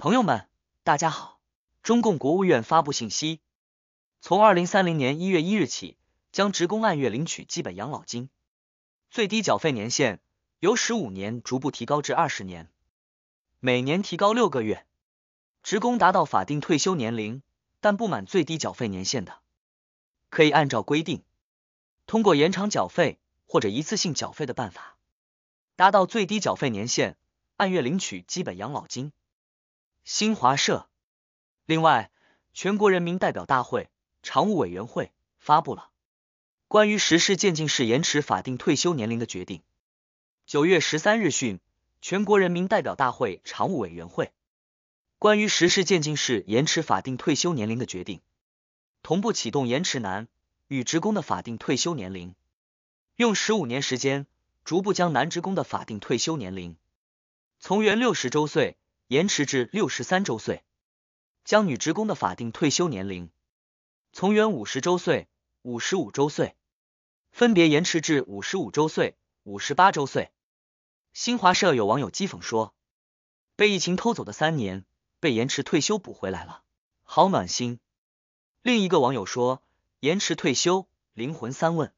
朋友们，大家好！中共国务院发布信息，从二零三零年一月一日起，将职工按月领取基本养老金，最低缴费年限由十五年逐步提高至二十年，每年提高六个月。职工达到法定退休年龄但不满最低缴费年限的，可以按照规定，通过延长缴费或者一次性缴费的办法，达到最低缴费年限，按月领取基本养老金。新华社。另外，全国人民代表大会常务委员会发布了《关于实施渐进式延迟法定退休年龄的决定》。九月十三日，讯：全国人民代表大会常务委员会《关于实施渐进式延迟法定退休年龄的决定》同步启动延迟男与职工的法定退休年龄，用十五年时间逐步将男职工的法定退休年龄从原六十周岁。延迟至六十三周岁，将女职工的法定退休年龄从原五十周岁、五十五周岁，分别延迟至五十五周岁、五十八周岁。新华社有网友讥讽说：“被疫情偷走的三年，被延迟退休补回来了，好暖心。”另一个网友说：“延迟退休，灵魂三问：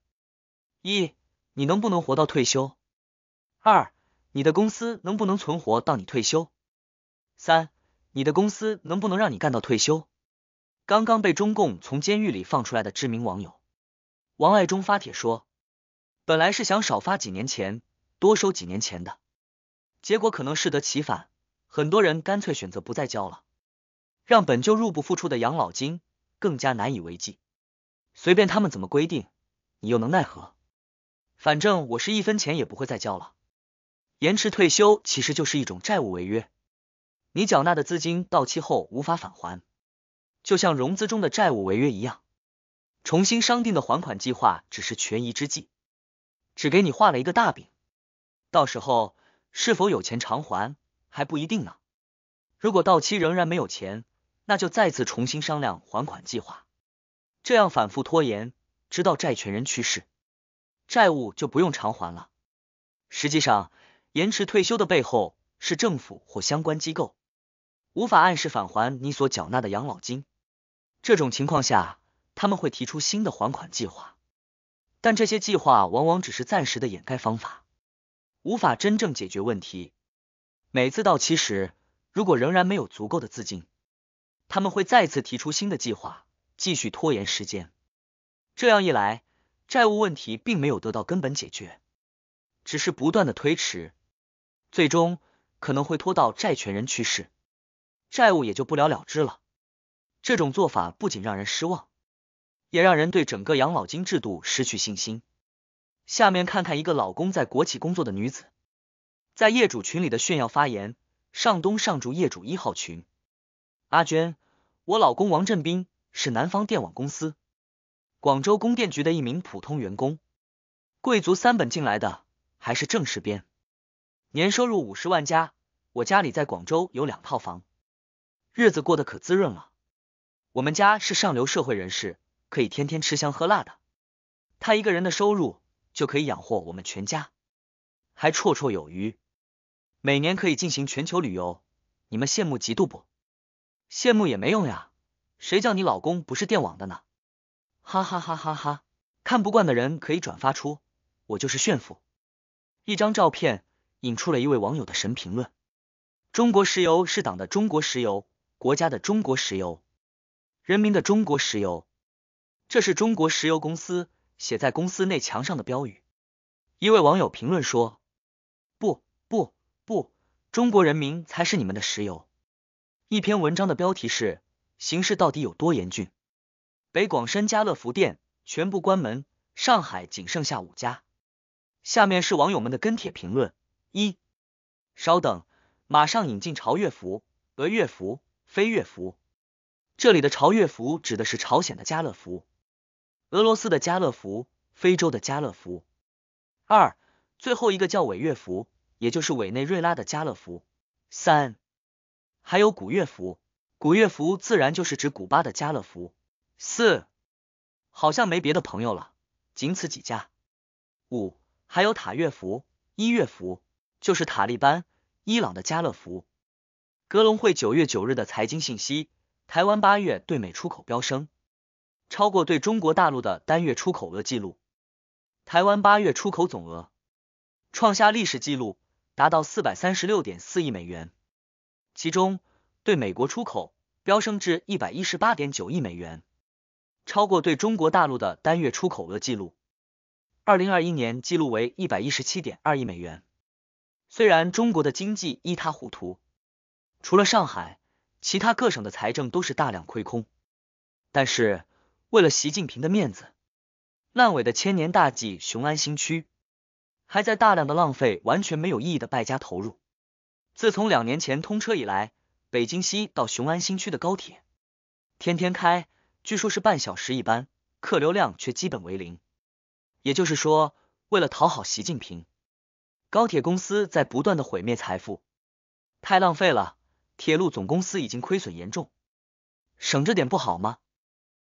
一、你能不能活到退休？二、你的公司能不能存活到你退休？”三，你的公司能不能让你干到退休？刚刚被中共从监狱里放出来的知名网友王爱忠发帖说，本来是想少发几年钱，多收几年钱的，结果可能适得其反，很多人干脆选择不再交了，让本就入不敷出的养老金更加难以为继。随便他们怎么规定，你又能奈何？反正我是一分钱也不会再交了。延迟退休其实就是一种债务违约。你缴纳的资金到期后无法返还，就像融资中的债务违约一样。重新商定的还款计划只是权宜之计，只给你画了一个大饼，到时候是否有钱偿还还不一定呢。如果到期仍然没有钱，那就再次重新商量还款计划。这样反复拖延，直到债权人去世，债务就不用偿还了。实际上，延迟退休的背后是政府或相关机构。无法按时返还你所缴纳的养老金，这种情况下，他们会提出新的还款计划，但这些计划往往只是暂时的掩盖方法，无法真正解决问题。每次到期时，如果仍然没有足够的资金，他们会再次提出新的计划，继续拖延时间。这样一来，债务问题并没有得到根本解决，只是不断的推迟，最终可能会拖到债权人去世。债务也就不了了之了。这种做法不仅让人失望，也让人对整个养老金制度失去信心。下面看看一个老公在国企工作的女子在业主群里的炫耀发言：上东上竹业主一号群，阿娟，我老公王振斌是南方电网公司广州供电局的一名普通员工，贵族三本进来的，还是正式编，年收入五十万加。我家里在广州有两套房。日子过得可滋润了，我们家是上流社会人士，可以天天吃香喝辣的。他一个人的收入就可以养活我们全家，还绰绰有余。每年可以进行全球旅游，你们羡慕嫉妒不？羡慕也没用呀，谁叫你老公不是电网的呢？哈哈哈哈哈！看不惯的人可以转发出，我就是炫富。一张照片引出了一位网友的神评论：中国石油是党的中国石油。国家的中国石油，人民的中国石油，这是中国石油公司写在公司内墙上的标语。一位网友评论说：“不不不，中国人民才是你们的石油。”一篇文章的标题是：“形势到底有多严峻？”北广深家乐福店全部关门，上海仅剩下五家。下面是网友们的跟帖评论：一，稍等，马上引进潮乐福、俄乐福。飞跃服。这里的朝越服指的是朝鲜的家乐福，俄罗斯的家乐福，非洲的家乐福。二，最后一个叫委乐福，也就是委内瑞拉的家乐福。三，还有古月服，古月服自然就是指古巴的家乐福。四，好像没别的朋友了，仅此几家。五，还有塔乐服、伊月服，就是塔利班伊朗的家乐福。格隆汇九月九日的财经信息：台湾八月对美出口飙升，超过对中国大陆的单月出口额记录。台湾八月出口总额创下历史记录，达到四百三十六点四亿美元，其中对美国出口飙升至一百一十八点九亿美元，超过对中国大陆的单月出口额记录。二零二一年记录为一百一十七点二亿美元。虽然中国的经济一塌糊涂。除了上海，其他各省的财政都是大量亏空。但是，为了习近平的面子，烂尾的千年大计雄安新区还在大量的浪费完全没有意义的败家投入。自从两年前通车以来，北京西到雄安新区的高铁天天开，据说是半小时一班，客流量却基本为零。也就是说，为了讨好习近平，高铁公司在不断的毁灭财富，太浪费了。铁路总公司已经亏损严重，省着点不好吗？